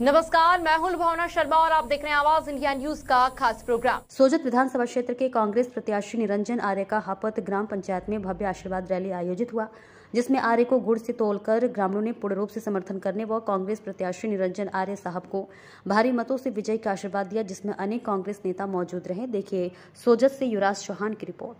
नमस्कार मैं हूं लुभावना शर्मा और आप देख रहे हैं आवाज इंडिया न्यूज का खास प्रोग्राम सोजत विधानसभा क्षेत्र के कांग्रेस प्रत्याशी निरंजन आर्य का हापत ग्राम पंचायत में भव्य आशीर्वाद रैली आयोजित हुआ जिसमें आर्य को गुड़ से तोलकर ग्रामीणों ने पूर्ण रूप से समर्थन करने व कांग्रेस प्रत्याशी निरंजन आर्य साहब को भारी मतों से विजय का आशीर्वाद दिया जिसमें अनेक कांग्रेस नेता मौजूद रहे देखिए सोजत से युवराज चौहान की रिपोर्ट